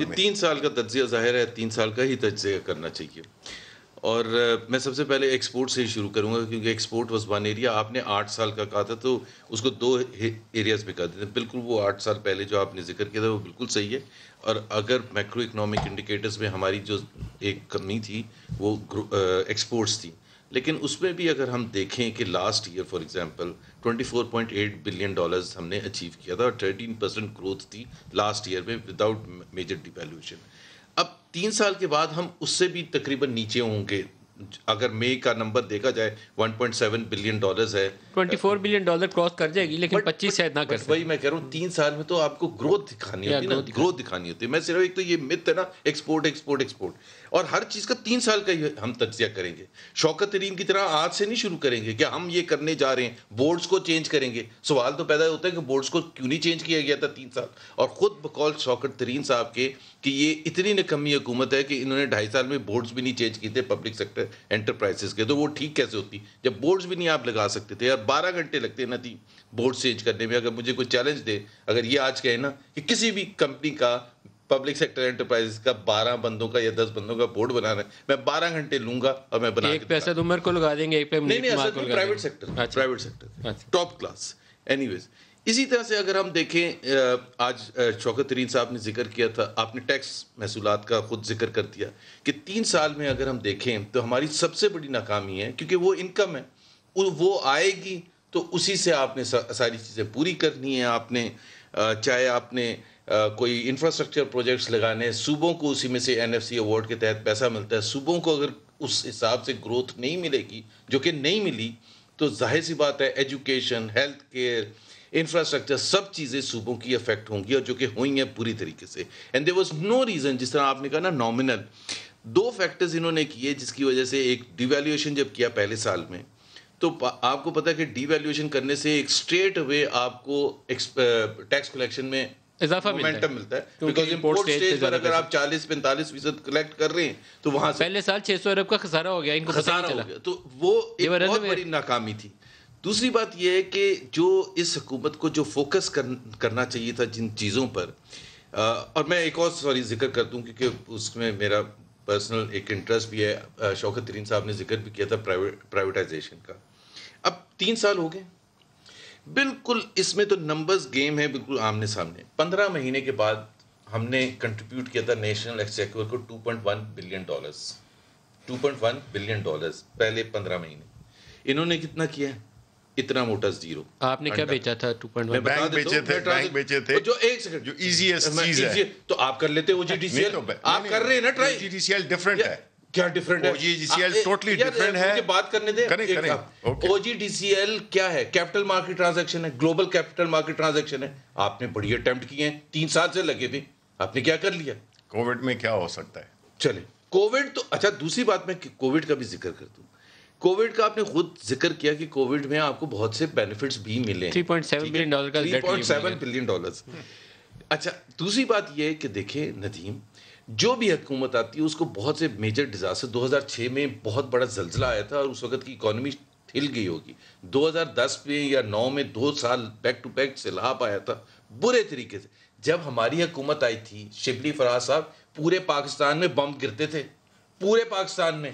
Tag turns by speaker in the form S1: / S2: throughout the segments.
S1: ये तीन साल का तजिया ज़ाहिर है तीन साल का ही तजिया करना चाहिए और मैं सबसे पहले एक्सपोर्ट से ही शुरू करूंगा क्योंकि एक्सपोर्ट वॉज वन एरिया आपने आठ साल का कहा था तो उसको दो एरियाज़ में कर देते बिल्कुल वो आठ साल पहले जो आपने जिक्र किया था वो बिल्कुल सही है और अगर मैक्रो इकोनॉमिक इंडिकेटर्स में हमारी जो एक कमी थी वो एक्सपोर्ट्स थी लेकिन उसमें भी अगर हम देखें कि last year for example 24.8 billion dollars हमने अचीव किया था और थर्टीन परसेंट ग्रोथ थी लास्ट ईयर में विदाउट मेजर डिवेल्यूशन अब तीन साल के बाद हम उससे भी तकरीबन नीचे होंगे अगर मई का नंबर देखा जाए 1.7 बिलियन डॉलर्स है 24 बिलियन डॉलर क्रॉस कर जाएगी लेकिन 25 शायद ना कर वही मैं कह रहा हूँ तीन साल में तो आपको ग्रोथ दिखानी होती है ग्रोथ दिखानी होती है मैं सिर्फ एक तो ये मित है ना एक्सपोर्ट एक्सपोर्ट एक्सपोर्ट और हर चीज़ का तीन साल का ही हम तजिया करेंगे शौकत तरीन की तरह आज से नहीं शुरू करेंगे क्या हम ये करने जा रहे हैं बोर्ड्स को चेंज करेंगे सवाल तो पैदा होता है कि बोर्ड्स को क्यों नहीं चेंज किया गया था तीन साल और ख़ुद बकौल शौकत तरीन साहब के कि ये इतनी नकमी हुकूमत है कि इन्होंने ढाई साल में बोर्ड्स भी नहीं चेंज किए थे पब्लिक सेक्टर एंटरप्राइजेस के तो वो ठीक कैसे होती जब बोर्ड्स भी नहीं आप लगा सकते थे यार बारह घंटे लगते हैं नदी बोर्ड चेंज करने में अगर मुझे कोई चैलेंज दे अगर ये आज कहे ना कि किसी भी कंपनी का पब्लिक सेक्टर एंटरप्राइजेस का बारह बंदों का या दस बंदों का बोर्ड बनाना है मैं बारह घंटे लूंगा और मैं बना एक पे असद तो उमर को लगा देंगे एक पे नहीं नहीं private sector private sector top class एनी इसी तरह से अगर हम देखें आज शौकत तरीन साहब ने जिक्र किया था आपने टैक्स महसूलत का खुद जिक्र कर दिया कि तीन साल में अगर हम देखें तो हमारी सबसे बड़ी नाकामी है क्योंकि वो इनकम है वो आएगी तो उसी से आपने सारी चीज़ें पूरी करनी है आपने चाहे आपने कोई इंफ्रास्ट्रक्चर प्रोजेक्ट्स लगाने हैं सूबों को उसी में से एनएफसी अवार्ड के तहत पैसा मिलता है सूबों को अगर उस हिसाब से ग्रोथ नहीं मिलेगी जो कि नहीं मिली तो जाहिर सी बात है एजुकेशन हेल्थ केयर इंफ्रास्ट्रक्चर सब चीज़ें सूबों की अफेक्ट होंगी और जो कि हुई हैं पूरी तरीके से and there was no reason जिस तरह आपने कहा ना नॉमिनल दो फैक्टर्स इन्होंने किए जिसकी वजह से एक डिवेल्यूएशन जब किया पहले साल में तो आपको पता है कि डिवेल्यूएशन करने से एक स्ट्रेट वे आपको टैक्स कलेक्शन में इजाफा मिलता है, मिलता है बिकॉज इंपोर्ट स्टेज पर अगर आप 40 45 फीसद कलेक्ट कर रहे हैं तो वहां से पहले साल 600 अरब का खसारा हो गया इनको खसारा हो गया तो वो एक बहुत बड़ी नाकामी थी दूसरी बात यह है कि जो इस हुकूमत को जो फोकस कर, करना चाहिए था जिन चीज़ों पर आ, और मैं एक और सॉरी जिक्र कर दूं क्योंकि उसमें मेरा पर्सनल एक इंटरेस्ट भी है शौकत तरीन साहब ने जिक्र भी किया था प्राइवेटाइजेशन का अब तीन साल हो गए बिल्कुल इसमें तो नंबर्स गेम है बिल्कुल आमने सामने पंद्रह महीने के बाद हमने कंट्रीब्यूट किया था नेशनल एक्सचेक्वर को 2.1 बिलियन डॉलर्स 2.1 बिलियन डॉलर्स पहले पंद्रह महीने इन्होंने कितना किया है कितना मोटा जीरो आपने क्या बेचा था टू पॉइंट मैं बैंक बेचे थे बैंक बेचे थे जो एक सेकंड जो इजीएस्ट चीज है तो आप कर लेते हो जीडीसीएल तो आप कर रहे हैं ना ट्राई जीडीसीएल डिफरेंट है क्या डिफरेंट है ओजीडीसीएल टोटली डिफरेंट है मुझे बात करने दे करें, करें, ओजीडीसीएल क्या है कैपिटल मार्केट ट्रांजैक्शन है ग्लोबल कैपिटल मार्केट ट्रांजैक्शन है आपने बड़ी अटेम्प्ट किए हैं तीन साल से लगे थे आपने क्या कर लिया कोविड में क्या हो सकता है चले कोविड तो अच्छा दूसरी बात मैं कोविड का भी जिक्र कर दूं कोविड का आपने खुद जिक्र किया कि कोविड में आपको बहुत से बेनिफिट्स भी मिले 3.7 बिलियन डॉलर का बिलियन डॉलर्स अच्छा दूसरी बात यह है कि देखें नदीम जो भी हुकूमत आती है उसको बहुत से मेजर डिजास्टर 2006 में बहुत बड़ा जलजला आया था और उस वक्त की इकोनॉमी हिल गई होगी 2010 में या 9 में दो साल बैक टू बैक सैलाब आया था बुरे तरीके से जब हमारी हुकूमत आई थी शिबली फराज साहब पूरे पाकिस्तान में बम गिरते थे पूरे पाकिस्तान में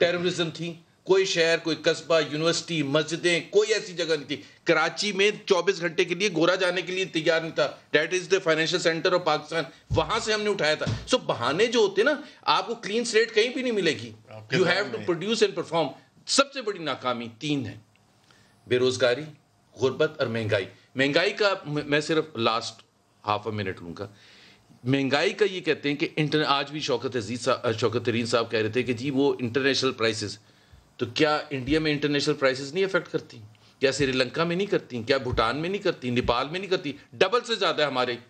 S1: टेररिज्म थी कोई शहर कोई कस्बा यूनिवर्सिटी मस्जिदें कोई ऐसी जगह नहीं थी कराची में 24 घंटे के लिए गोरा जाने के लिए तैयार नहीं था that is the financial centre of Pakistan वहां से हमने उठाया था सो so, बहाने जो होते ना आपको क्लीन स्लेट कहीं भी नहीं मिलेगी you have to produce and perform सबसे बड़ी नाकामी तीन है बेरोजगारी गुर्बत और महंगाई महंगाई का मैं सिर्फ लास्ट हाफ अ मिनट लूंगा महंगाई का ये कहते हैं कि इंटर आज भी शौकत अजीज साहब शौकत तरीन साहब कह रहे थे कि जी वो इंटरनेशनल प्राइसेस तो क्या इंडिया में इंटरनेशनल प्राइसेस नहीं अफेक्ट करती क्या श्रीलंका में नहीं करती क्या भूटान में नहीं करती नेपाल में नहीं करती डबल से ज़्यादा हमारे